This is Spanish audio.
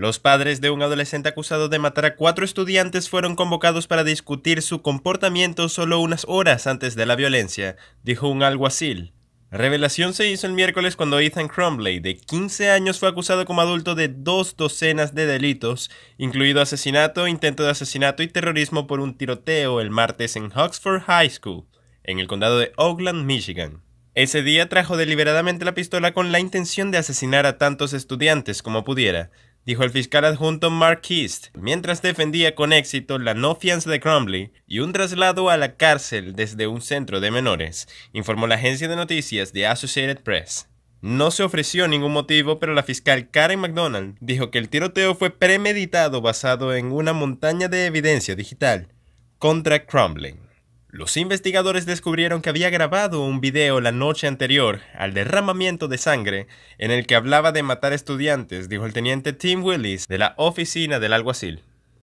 Los padres de un adolescente acusado de matar a cuatro estudiantes fueron convocados para discutir su comportamiento solo unas horas antes de la violencia, dijo un alguacil. Revelación se hizo el miércoles cuando Ethan crumbley de 15 años, fue acusado como adulto de dos docenas de delitos, incluido asesinato, intento de asesinato y terrorismo por un tiroteo el martes en Oxford High School, en el condado de Oakland, Michigan. Ese día trajo deliberadamente la pistola con la intención de asesinar a tantos estudiantes como pudiera, dijo el fiscal adjunto Mark East, mientras defendía con éxito la no fianza de Crumley y un traslado a la cárcel desde un centro de menores, informó la agencia de noticias de Associated Press. No se ofreció ningún motivo, pero la fiscal Karen McDonald dijo que el tiroteo fue premeditado basado en una montaña de evidencia digital contra Crumley. Los investigadores descubrieron que había grabado un video la noche anterior al derramamiento de sangre en el que hablaba de matar estudiantes, dijo el teniente Tim Willis de la oficina del alguacil.